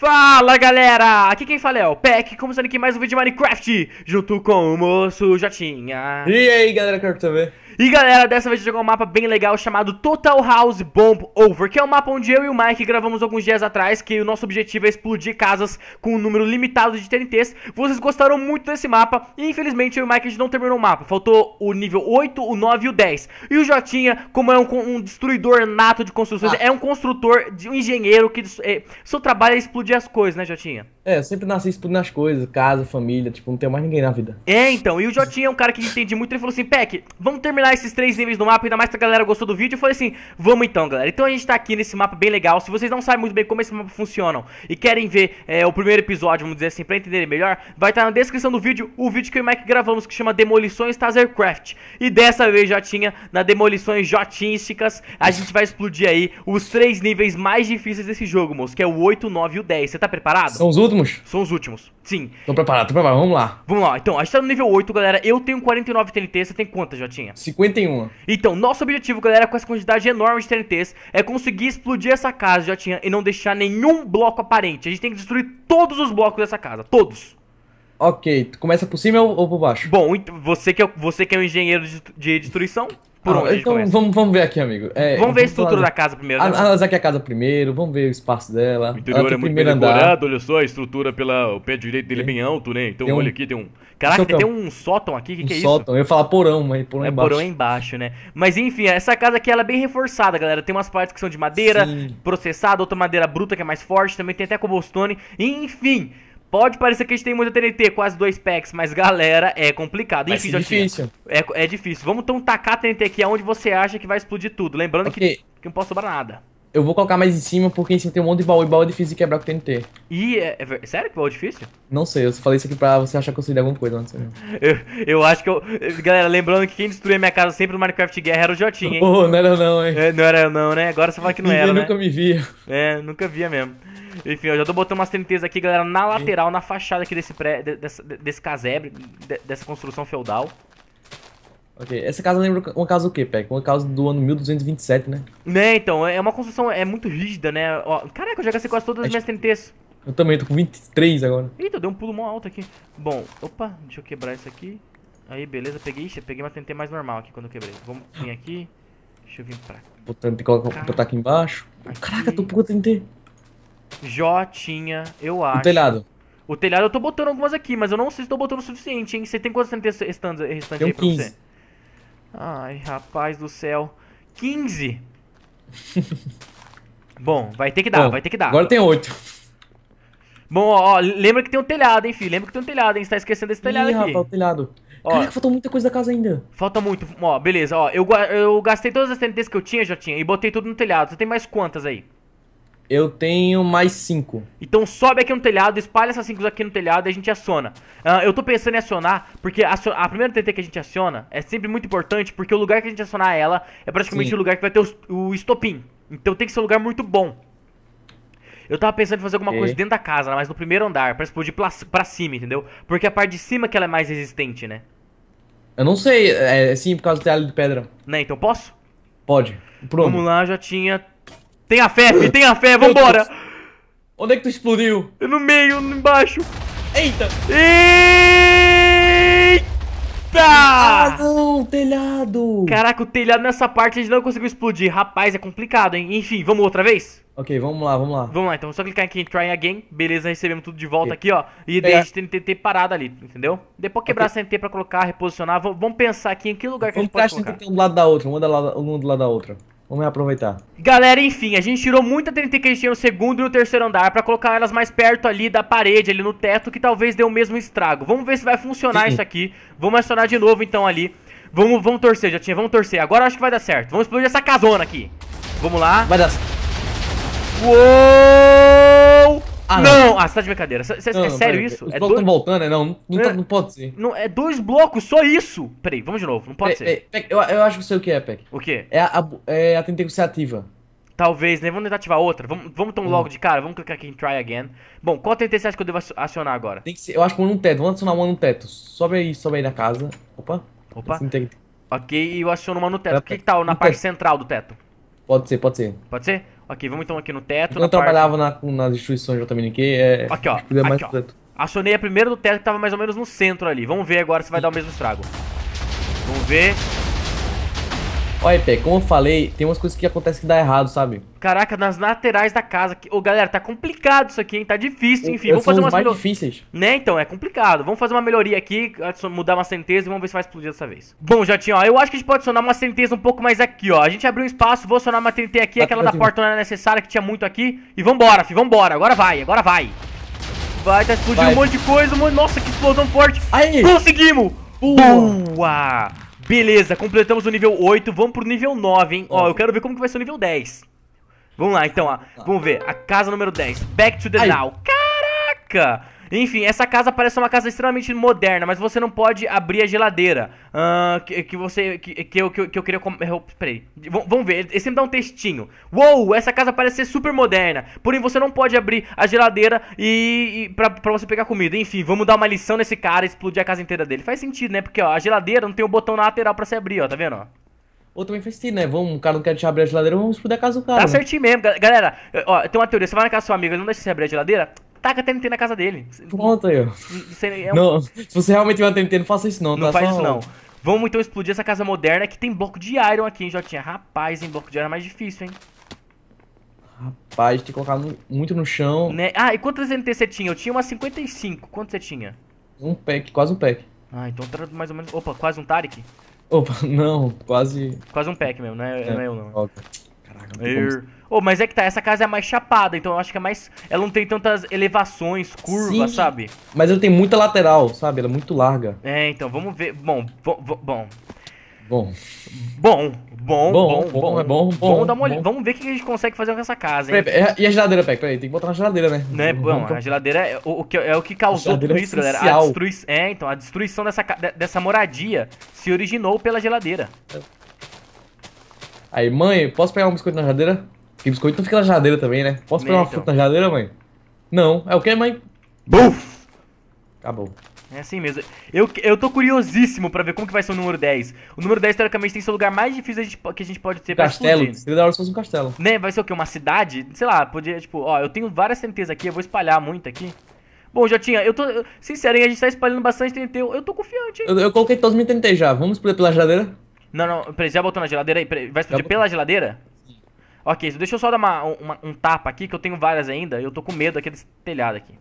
Fala galera, aqui quem fala é o Peck, começando aqui mais um vídeo de Minecraft, junto com o moço Jotinha. E aí galera, é quero também. Tá, e galera, dessa vez chegou um mapa bem legal chamado Total House Bomb Over, que é um mapa onde eu e o Mike gravamos alguns dias atrás, que o nosso objetivo é explodir casas com um número limitado de TNTs. Vocês gostaram muito desse mapa, e infelizmente eu e o Mike a gente não terminou o mapa, faltou o nível 8, o 9 e o 10. E o Jotinha, como é um, um destruidor nato de construções, ah. é um construtor, de, um engenheiro, que é, seu trabalho é explodir as coisas, né Jotinha? É, eu sempre nasci explodindo as coisas, casa, família, tipo, não tenho mais ninguém na vida. É, então, e o Jotinha é um cara que entende muito, ele falou assim, Peck, vamos terminar esses três níveis do mapa, ainda mais que a galera gostou do vídeo, eu falei assim, vamos então, galera. Então a gente tá aqui nesse mapa bem legal. Se vocês não sabem muito bem como esse mapa funciona e querem ver é, o primeiro episódio, vamos dizer assim, pra entender melhor, vai estar tá na descrição do vídeo o vídeo que eu e o Mike gravamos, que chama Demolições Tasercraft. E dessa vez já tinha, na Demolições Jotísticas, a gente vai explodir aí os três níveis mais difíceis desse jogo, moço, que é o 8, 9 e o 10. Você tá preparado? São os últimos? São os últimos, sim. Tô preparado, tô preparado, vamos lá. Vamos lá, então, a gente tá no nível 8, galera. Eu tenho 49 TNT, você tem quantas, Jotinha? 50. 51. Então, nosso objetivo, galera, com essa quantidade enorme de TNTs, é conseguir explodir essa casa já tinha e não deixar nenhum bloco aparente. A gente tem que destruir todos os blocos dessa casa, todos. Ok, começa por cima ou, ou por baixo? Bom, você que é, você que é um engenheiro de, de destruição, por ah, onde então vamos, vamos ver aqui, amigo. É, vamos ver a estrutura da casa primeiro. Ah, né? Analisar ah, aqui é a casa primeiro, vamos ver o espaço dela. O interior é muito bem decorado, olha só, a estrutura pela, o pé direito dele é bem alto, né? Então um... olha aqui, tem um. Caraca, tem um sótão aqui, o que, um que é isso? Sótão, eu ia falar porão, mas porão é, é embaixo. Porão é embaixo, né? Mas enfim, essa casa aqui ela é bem reforçada, galera. Tem umas partes que são de madeira Sim. processada, outra madeira bruta que é mais forte, também tem até cobblestone. Enfim, Pode parecer que a gente tem muita TNT, quase dois packs, mas galera, é complicado. Enfim, difícil. É, é, difícil. Vamos então tacar a TNT aqui aonde você acha que vai explodir tudo. Lembrando okay. que, que não posso sobrar nada. Eu vou colocar mais em cima, porque em cima tem um monte de baú, e baú é difícil de quebrar com TNT. Ih, é, é sério que baú é difícil? Não sei, eu só falei isso aqui pra você achar que eu sei alguma coisa, não sei. Eu, eu acho que eu... Galera, lembrando que quem destruía minha casa sempre no Minecraft Guerra era o Jotinho, hein? Oh, não era não, hein? É, não era não, né? Agora você fala que não era, nunca né? nunca me via. É, nunca via mesmo. Enfim, eu já tô botando umas TNTs aqui, galera, na lateral, na fachada aqui desse, pré, desse, desse casebre, dessa construção feudal. Ok, essa casa lembra uma casa o quê, Peck? Uma casa do ano 1227, né? Né, então, é uma construção é muito rígida, né? Ó, caraca, eu já gastei quase todas as minhas TNTs. Eu também, tô com 23 agora. Eita, deu um pulo mó alto aqui. Bom, opa, deixa eu quebrar isso aqui. Aí, beleza, peguei, ixi, peguei uma TNT mais normal aqui quando eu quebrei. Vamos vir aqui. Deixa eu vir pra cá. Botando, colocar, botar aqui embaixo. Aqui. Caraca, tô pouco TNT. Jotinha, eu acho. O telhado. O telhado eu tô botando algumas aqui, mas eu não sei se tô botando o suficiente, hein? Você tem quantas TNT restantes aí pra 15. você? Ai, rapaz do céu. 15! Bom, vai ter que dar, Bom, vai ter que dar. Agora tem 8. Bom, ó, ó, lembra que tem um telhado, hein, filho? Lembra que tem um telhado, hein? Você tá esquecendo desse telhado Ih, aqui. Rapaz, o telhado. Ó, Caraca, faltou muita coisa da casa ainda. Falta muito. Ó, beleza, ó. Eu, eu gastei todas as TNTs que eu tinha, já tinha, e botei tudo no telhado. Você tem mais quantas aí? Eu tenho mais cinco. Então sobe aqui no telhado, espalha essas cinco aqui no telhado e a gente aciona. Uh, eu tô pensando em acionar, porque a, a, primeira TT que a gente aciona é sempre muito importante, porque o lugar que a gente acionar ela é praticamente Sim. o lugar que vai ter o, o estopim. Então tem que ser um lugar muito bom. Eu tava pensando em fazer alguma e? coisa dentro da casa, né, mas no primeiro andar, pra explodir pra, pra cima, entendeu? Porque a parte de cima que ela é mais resistente, né? Eu não sei, é, é sim, por causa do telhado de pedra. Né, então posso? Pode. Pronto. Vamos lá, já tinha Tenha fé, filho, tenha fé, vambora! Onde é que tu explodiu? É no meio, embaixo. Eita! Eita! Ah, não, telhado! Caraca, o telhado nessa parte a gente não conseguiu explodir. Rapaz, é complicado, hein? Enfim, vamos outra vez? Ok, vamos lá, vamos lá. Vamos lá, então. Só clicar aqui em Try Again. Beleza, recebemos tudo de volta okay. aqui, ó. E daí a gente tem TNT parado ali, entendeu? Depois quebrar okay. a pra colocar, reposicionar. V vamos pensar aqui em que lugar vamos que a gente pode colocar. Vamos um do lado da outra, uma do lado, um do lado da outra. Vamos aproveitar. Galera, enfim, a gente tirou muita TNT que a gente tinha no segundo e no terceiro andar para colocar elas mais perto ali da parede, ali no teto, que talvez dê o mesmo estrago. Vamos ver se vai funcionar isso aqui. Vamos acionar de novo então ali. Vamos, vamos torcer, já tinha, vamos torcer. Agora acho que vai dar certo. Vamos explodir essa casona aqui. Vamos lá. Vai dar. Uou! Ah, não. não, ah, você tá de brincadeira. C não, é não, sério isso? Os é blocos dois... voltando, né? não. Não, tá, é. não pode ser. Não, é dois blocos, só isso. Peraí, vamos de novo. Não pode ser. eu, eu acho que sei o que é, Peck. O quê? É a, a, é a tentativa. Talvez, né? Vamos tentar ativar outra. Vamos, vamos tão hum. logo de cara. Vamos clicar aqui em try again. Bom, qual TNT você acha que eu devo acionar agora? Tem que ser, eu acho que um no teto. Vamos acionar uma no teto. Sobe aí, sobe aí na casa. Opa. Opa. Assim ok, e eu aciono uma no teto. O que, que tá na parte central do teto? Pode ser, pode ser. Pode ser? Ok, vamos então aqui no teto. eu parte... trabalhava na, nas instituições de Otaminiquê, é. Aqui, ó. Aqui, mais ó. Acionei a primeira do teto que tava mais ou menos no centro ali. Vamos ver agora se vai dar o mesmo estrago. Vamos ver. Olha, Pé, como eu falei, tem umas coisas que acontecem que dá errado, sabe? Caraca, nas laterais da casa. Ô, oh, galera, tá complicado isso aqui, hein? Tá difícil, enfim. Eu, vamos fazer umas mais melhor... difíceis. Né, então, é complicado. Vamos fazer uma melhoria aqui, mudar uma certeza e vamos ver se vai explodir dessa vez. Bom, Jotinho, ó, eu acho que a gente pode adicionar uma certeza um pouco mais aqui, ó. A gente abriu um espaço, vou acionar uma TNT aqui, tá, aquela tá, da assim. porta não era necessária, que tinha muito aqui. E vambora, fi, vambora. Agora vai, agora vai. Vai, tá explodindo vai. um monte de coisa, um monte... Nossa, que explosão forte. Aí! Conseguimos! Boa! Boa. Beleza, completamos o nível 8, vamos pro nível 9, hein? Ó, eu quero ver como que vai ser o nível 10. Vamos lá, então, ó. Vamos ver. A casa número 10. Back to the Ai. now. Caraca! Enfim, essa casa parece uma casa extremamente moderna, mas você não pode abrir a geladeira. Uh, que, que, você. Que, que, eu, que, que eu queria. Com... Peraí. V vamos ver, ele sempre dá um textinho. Uou, essa casa parece ser super moderna. Porém, você não pode abrir a geladeira e. e pra, pra você pegar comida. Enfim, vamos dar uma lição nesse cara e explodir a casa inteira dele. Faz sentido, né? Porque, ó, a geladeira não tem o um botão na lateral pra se abrir, ó, tá vendo? Ou também faz sentido, né? Vamos, o cara não quer te abrir a geladeira, vamos explodir a casa do cara. Tá certinho mesmo. Galera, ó, tem uma teoria. Você vai na casa da sua amiga ele não deixa você abrir a geladeira? Taca tá TNT na casa dele. Pronto aí, é um... não, Se você realmente vê uma TNT, não faça isso não. Não tá faz só... isso não. Vamos então explodir essa casa moderna que tem bloco de iron aqui, hein, Jotinha. Rapaz, em bloco de iron é mais difícil, hein. Rapaz, tem que colocar no, muito no chão. Né? Ah, e quantas TNT você tinha? Eu tinha umas 55. Quanto você tinha? Um pack, quase um pack. Ah, então mais ou menos... Opa, quase um Tarik? Opa, não, quase... Quase um pack mesmo, não é, é. Não é eu não. Caraca, não eu... Oh, mas é que tá, essa casa é mais chapada, então eu acho que é mais. Ela não tem tantas elevações, curvas, Sim, sabe? Mas ela tem muita lateral, sabe? Ela é muito larga. É, então, vamos ver. Bom, bom. Bom. Bom. Bom. Bom, bom, bom, bom, é bom, bom, bom, dar uma bom. Vamos ver o que a gente consegue fazer com essa casa, hein? Peraí, e a geladeira, Peck? Peraí, tem que botar na geladeira, né? Não é bom, a geladeira é o, que, é o que causou tudo isso, galera. A destruição É, então, a destruição dessa, dessa moradia se originou pela geladeira. Aí, mãe, posso pegar um biscoito na geladeira? Porque biscoito não fica na geladeira também, né? Posso pegar uma fruta então. na geladeira, mãe? Não. É o que, mãe? Buf! Acabou. É assim mesmo. Eu, eu tô curiosíssimo pra ver como que vai ser o número 10. O número 10, teoricamente, tem que ser o lugar mais difícil que a gente pode ter castelo. pra Castelo? Seria da hora se fosse um castelo. Né? Vai ser o quê? Uma cidade? Sei lá, podia, tipo... Ó, eu tenho várias TNTs aqui, eu vou espalhar muito aqui. Bom, Jotinha, eu tô... sincero, hein, a gente tá espalhando bastante TNT. Eu, eu tô confiante, hein? Eu, eu coloquei todos os meus TNT já. Vamos explodir pela geladeira? Não, não. Peraí, já botou na geladeira aí? Peraí, vai explodir pela geladeira? Ok, então deixa eu só dar uma, uma, um tapa aqui, que eu tenho várias ainda. Eu tô com medo aqui desse telhado aqui.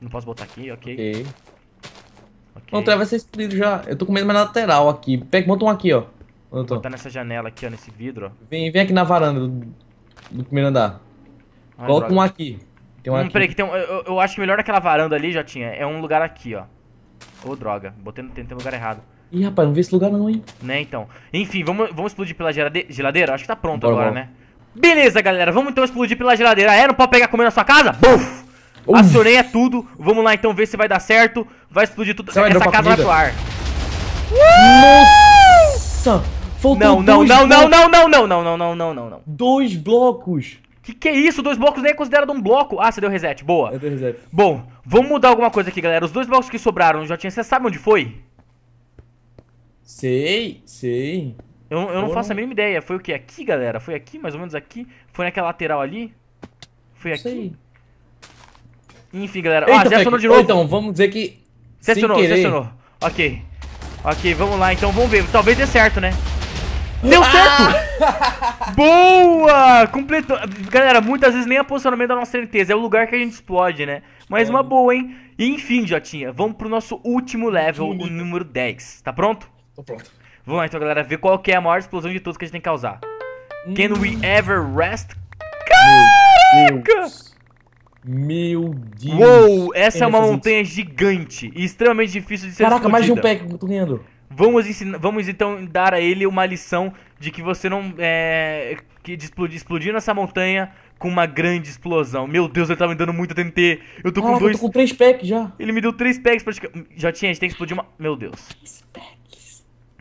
Não posso botar aqui, ok. Ok. okay. Não, vai ser explodido já. Eu tô com medo mais lateral aqui. Pega, bota um aqui, ó. Onde Botar nessa janela aqui, ó, nesse vidro, ó. Vem, vem aqui na varanda do, do primeiro andar. Ai, Coloca um aqui. Tem um hum, aqui. Peraí, que tem um, eu, eu acho que melhor aquela varanda ali, já tinha. É um lugar aqui, ó. Ô, oh, droga. Botei no lugar errado. Ih, rapaz, não vi esse lugar não, hein? Né, então. Enfim, vamos, vamos explodir pela geladeira? Acho que tá pronto Bora, agora, né? Beleza, galera, vamos então explodir pela geladeira. É, não pode pegar comer na sua casa? Buf! Acionei é tudo. Vamos lá então ver se vai dar certo. Vai explodir tudo. Essa casa vai pro ar. Nossa! Faltou não, não, não, não, não, não, não, não, não, não, não, não, não. Dois blocos. Que que é isso? Dois blocos nem é considerado um bloco. Ah, você deu reset. Boa. Eu dei reset. Bom, vamos mudar alguma coisa aqui, galera. Os dois blocos que sobraram, já tinha. Você sabe onde foi? Sei, sei. Eu, eu não faço a né? mínima ideia. Foi o que? Aqui, galera? Foi aqui, mais ou menos aqui? Foi naquela lateral ali? Foi aqui? Sei. Enfim, galera. Ó, ah, já acionou de novo. Então, vamos dizer que. Você acionou, você acionou. Ok. Ok, vamos lá. Então, vamos ver. Talvez dê certo, né? Deu ah! certo! Ah! Boa! Completou. Galera, muitas vezes nem a posicionamento da nossa certeza, é o lugar que a gente explode, né? Mas é. uma boa, hein? E enfim, Jotinha, vamos pro nosso último level, o número 10. Tá pronto? Tô pronto. Vamos lá então, galera, ver qual que é a maior explosão de todos que a gente tem que causar. Hum. Can we ever rest? Caraca! Meu Deus! Uou, essa é, é uma montanha gigante e extremamente difícil de ser Caraca, mais de um pé que eu tô Vamos, ensinar, vamos então dar a ele uma lição de que você não. É, que de explodir, explodir nessa montanha com uma grande explosão. Meu Deus, ele tá me dando muito TNT. Eu tô Caraca, com dois. Eu tô com três packs já. Ele me deu três packs praticamente. Já tinha, a gente tem que explodir uma. Meu Deus. Três packs.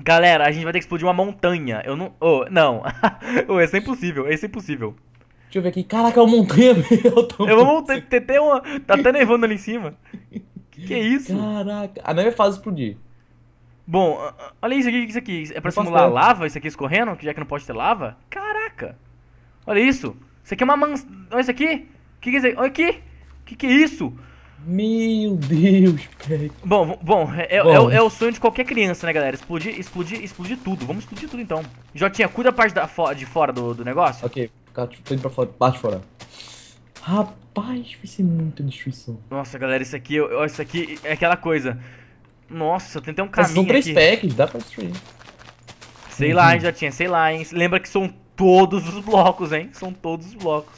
Galera, a gente vai ter que explodir uma montanha. Eu não. Oh, não. oh, isso é impossível, isso é impossível. Deixa eu ver aqui. Caraca, é uma montanha, Eu tô. É uma Tem, uma... Tá até nevando ali em cima. Que, que é isso? Caraca. A neve é faz explodir. Bom, olha isso aqui, isso aqui. É pra não simular lava, isso aqui escorrendo, já que não pode ter lava? Caraca! Olha isso! Isso aqui é uma mans... Olha isso aqui! Que que é isso? Olha aqui! Que que é isso? Meu Deus, Peck. Bom, bom, é, bom. É, é, é, é, o sonho de qualquer criança, né, galera? Explodir, explodir, explodir tudo. Vamos explodir tudo então. Jotinha, cuida a parte da, de fora do, do negócio. Ok, tô indo pra fora, parte fora. Rapaz, vai ser muita destruição. Nossa, galera, isso aqui, isso aqui é aquela coisa. Nossa, tem até um caminho. Mas são três aqui. packs, dá pra destruir. Sei uhum. lá, Jotinha, sei lá, hein. Lembra que são todos os blocos, hein? São todos os blocos.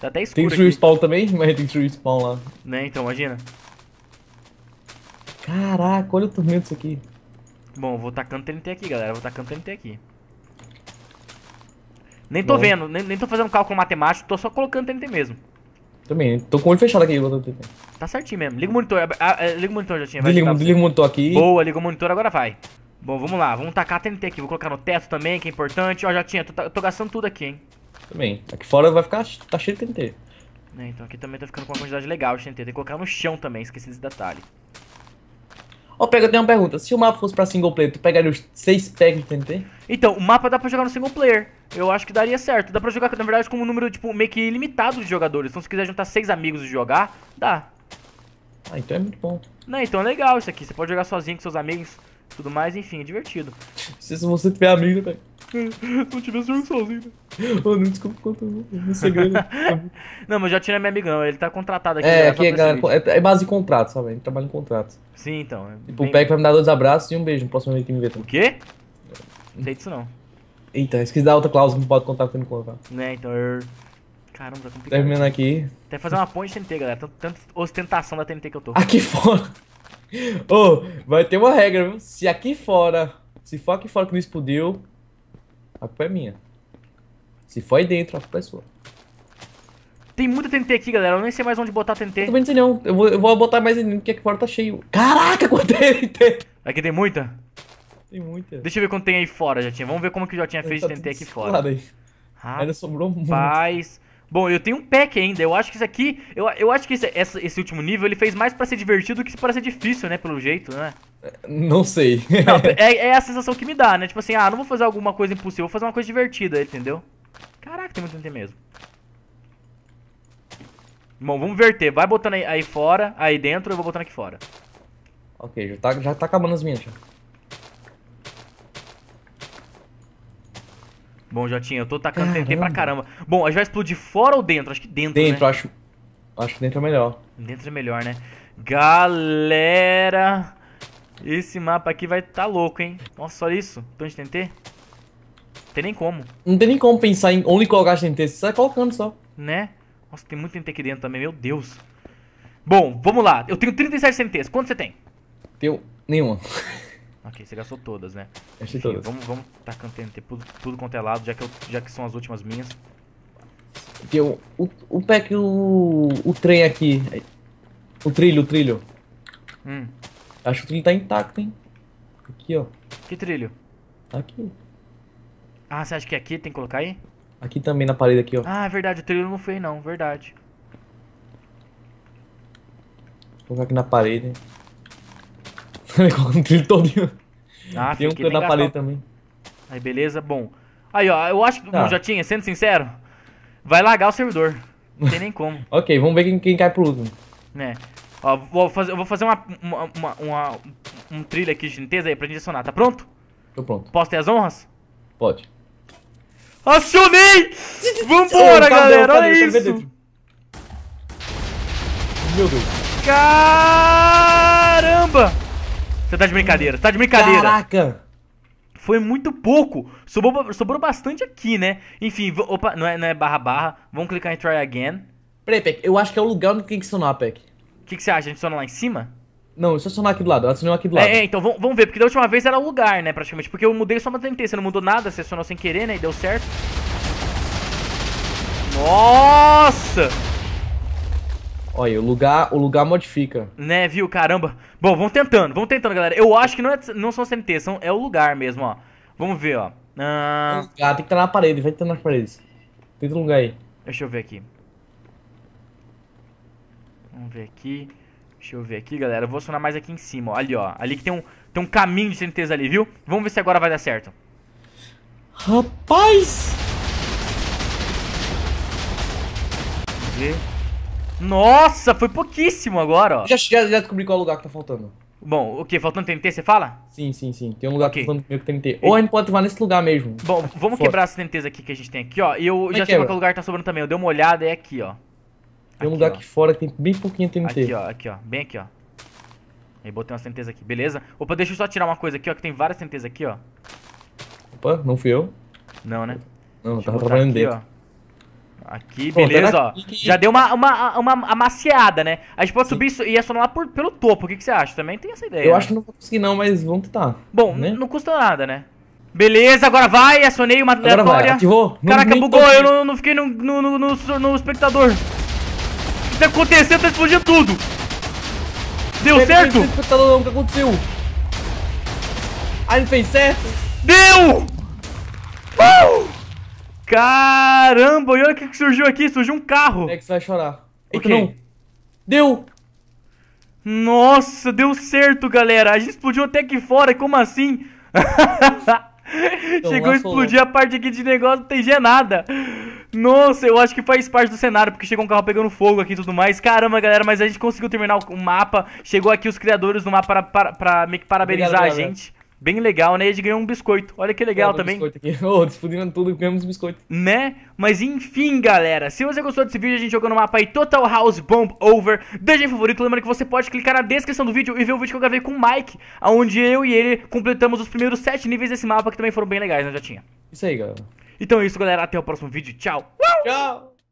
Tá até escuro Tem true spawn também? Mas tem true spawn lá. Né, então, imagina. Caraca, olha o tormento isso aqui. Bom, vou tacando TNT aqui, galera. Vou tacando TNT aqui. Nem tô Bom. vendo, nem, nem tô fazendo cálculo matemático, tô só colocando TNT mesmo. Também, tô com o olho fechado aqui. Tá certinho mesmo. Liga o monitor, ah, liga o monitor, já tinha. liga, o monitor aqui. Boa, liga o monitor, agora vai. Bom, vamos lá, vamos tacar a TNT aqui. Vou colocar no teto também, que é importante. Ó, Jotinha, tô, tô gastando tudo aqui, hein. Também. Aqui fora vai ficar. tá cheio de TNT. É, então aqui também tá ficando com uma quantidade legal de TNT. Tem que colocar no chão também, esqueci desse detalhe. Ó, oh, pega, eu tenho uma pergunta. Se o mapa fosse pra single player, tu pegaria os 6 packs de TNT? Então, o mapa dá pra jogar no single player. Eu acho que daria certo. Dá pra jogar, na verdade, com um número, tipo, meio que ilimitado de jogadores. Então, se quiser juntar 6 amigos e jogar, dá. Ah, então é muito bom. Não, então é legal isso aqui. Você pode jogar sozinho com seus amigos. Tudo mais, enfim, é divertido. Se você tiver amigo, velho. Né? não tivesse jogo sozinho. Oh, não desculpa conta não. segredo. não, mas já tira meu amigão, ele tá contratado aqui. É, né, aqui é, é, é, base de contrato, sabe? gente trabalha em contrato. Sim, então. É tipo, bem... o PEC vai me dar dois abraços e um beijo no próximo vídeo que me vê. Também. O quê? Não sei disso não. Então, esqueci da outra cláusula não pode contar com o contrato. Né, então eu. Caramba, tá complicado. Terminando aqui. Até fazer uma ponte de TNT, galera. Tanta ostentação da TNT que eu tô. Aqui fora oh, vai ter uma regra, viu? Se aqui fora, se for aqui fora que não explodiu, a culpa é minha. Se for aí dentro, a culpa é sua. Tem muita TNT aqui, galera. Eu nem sei mais onde botar TNT. Eu também não sei não. Eu vou, eu vou botar mais porque aqui fora tá cheio. Caraca, quanto TNT! Aqui tem muita? Tem muita. Deixa eu ver quanto tem aí fora, Jotinha. Vamos ver como que o Jotinha fez tá TNT aqui fora. Aí. Ainda sobrou muito. Rapaz... Bom, eu tenho um pack ainda. Eu acho que isso aqui. Eu, eu acho que esse, esse último nível ele fez mais para ser divertido do que para ser difícil, né? Pelo jeito, né? Não sei. Não, é, é, a sensação que me dá, né? Tipo assim, ah, não vou fazer alguma coisa impossível, vou fazer uma coisa divertida, entendeu? Caraca, tem muito tempo mesmo. Bom, vamos verter. Vai botando aí, aí, fora, aí dentro, eu vou botando aqui fora. Ok, já tá, já tá acabando as minhas. Bom, Jotinha, eu tô tacando caramba. TNT pra caramba. Bom, a gente vai explodir fora ou dentro? Acho que dentro, né? Dentro, né? acho. Acho que dentro é melhor. Dentro é melhor, né? Galera, esse mapa aqui vai tá louco, hein? Nossa, só isso? Tanto de TNT? Não tem nem como. Não tem nem como pensar em onde colocar TNT, você sai colocando só. Né? Nossa, tem muito TNT aqui dentro também, meu Deus. Bom, vamos lá. Eu tenho 37 TNTs, quanto você tem? Tenho nenhuma. Ok, você gastou todas, né? Achei todas. Vamos, vamos tacando tá TNT tudo, tudo quanto é lado, já que, eu, já que são as últimas minhas. Porque o, o, o pé que o, o trem aqui. O trilho, o trilho. Hum. Acho que o trilho tá intacto, hein? Aqui, ó. Que trilho? Aqui. Ah, você acha que é aqui tem que colocar aí? Aqui também na parede aqui, ó. Ah, é verdade, o trilho não foi não, verdade. Vou colocar aqui na parede. Coloca trilho todinho. Ah, Tem um que eu da paleta também. Aí, beleza, bom. Aí, ó, eu acho que. Tá. Bom, Jotinha, sendo sincero, vai largar o servidor. Não tem nem como. ok, vamos ver quem, quem cai pro último. Né. Ó, vou fazer, eu vou fazer uma, uma, uma, uma um trilho aqui de gentileza aí pra gente acionar. Tá pronto? Tô pronto. Posso ter as honras? Pode. Acionei! Vambora, oh, galera! Cadê, Olha isso! Meu Deus. Caramba! Você tá de brincadeira, você tá de brincadeira. Caraca! Foi muito pouco. Sobrou, sobrou bastante aqui, né? Enfim, opa, não é, não é barra barra. Vamos clicar em try again. Peraí, Peck, eu acho que é o lugar onde tem que sonar, Peck. O que, que você acha? A gente sona lá em cima? Não, deixa eu sonar aqui do lado, acionou aqui do lado. É, é então vamos ver, porque da última vez era o lugar, né, praticamente. Porque eu mudei só uma TNT, você não mudou nada, você sonou sem querer, né, e deu certo. Nossa! Olha, o lugar, o lugar modifica. Né, viu? Caramba. Bom, vamos tentando, vamos tentando, galera. Eu acho que não, é, não são CNT, são, é o lugar mesmo, ó. Vamos ver, ó. Ah, tem que estar na parede, vai estar nas paredes. Tenta um lugar aí. Deixa eu ver aqui. Vamos ver aqui. Deixa eu ver aqui, galera. Eu vou acionar mais aqui em cima, ó. Ali, ó. Ali que tem um, tem um caminho de CNTs ali, viu? Vamos ver se agora vai dar certo. Rapaz! Vamos ver. Nossa, foi pouquíssimo agora, ó. Já, já, já descobri qual lugar que tá faltando. Bom, o que? Faltando TNT, você fala? Sim, sim, sim. Tem um lugar okay. que tá faltando meio que TNT. Ou a gente pode levar nesse lugar mesmo. Bom, vamos Fora. quebrar as TNTs aqui que a gente tem aqui, ó. E eu Como é já sei qual é lugar tá sobrando também. Eu dei uma olhada, é aqui, ó. Tem um lugar ó. aqui fora que tem bem pouquinho TNT. Aqui, ó, aqui, ó. Bem aqui, ó. Aí botei umas TNTs aqui, beleza? Opa, deixa eu só tirar uma coisa aqui, ó, que tem várias TNTs aqui, ó. Opa, não fui eu. Não, né? Não, deixa tava trabalhando aqui, dentro. Ó. Aqui, beleza, ó. Já deu uma, uma, uma amaciada, né? A gente pode Sim. subir isso e acionar é lá por, pelo topo. O que, que você acha? Também tem essa ideia. Eu né? acho que não vou conseguir, não, mas vamos tentar. Bom, né? não custa nada, né? Beleza, agora vai, acionei uma agora aleatória. Vai, Caraca, bugou, eu não, não fiquei no, no, no, no, no espectador. O que tá acontecendo? Tá explodindo tudo. Deu certo? Não, espectador, não, o que aconteceu? Ah, ele fez certo? Deu! Uh! Caramba, e olha o que surgiu aqui, surgiu um carro. É que você vai chorar. Porque okay. não. Deu! Nossa, deu certo, galera. A gente explodiu até aqui fora, como assim? então, chegou a então, explodir a parte aqui de negócio, não tem jeito nada. Nossa, eu acho que faz parte do cenário, porque chegou um carro pegando fogo aqui e tudo mais. Caramba, galera, mas a gente conseguiu terminar o mapa. Chegou aqui os criadores do mapa para, para, meio que parabenizar Obrigado, a gente. Bem legal, né? E a gente ganhou um biscoito. Olha que legal também. Oh, explodindo tudo, ganhamos um biscoito. Né? Mas enfim, galera. Se você gostou desse vídeo, a gente jogando no mapa aí Total House Bomb Over. Deixe favorito. lembra que você pode clicar na descrição do vídeo e ver o vídeo que eu gravei com o Mike, onde eu e ele completamos os primeiros sete níveis desse mapa, que também foram bem legais, né, já tinha. Isso aí, galera. Então é isso, galera. Até o próximo vídeo. Tchau. Tchau.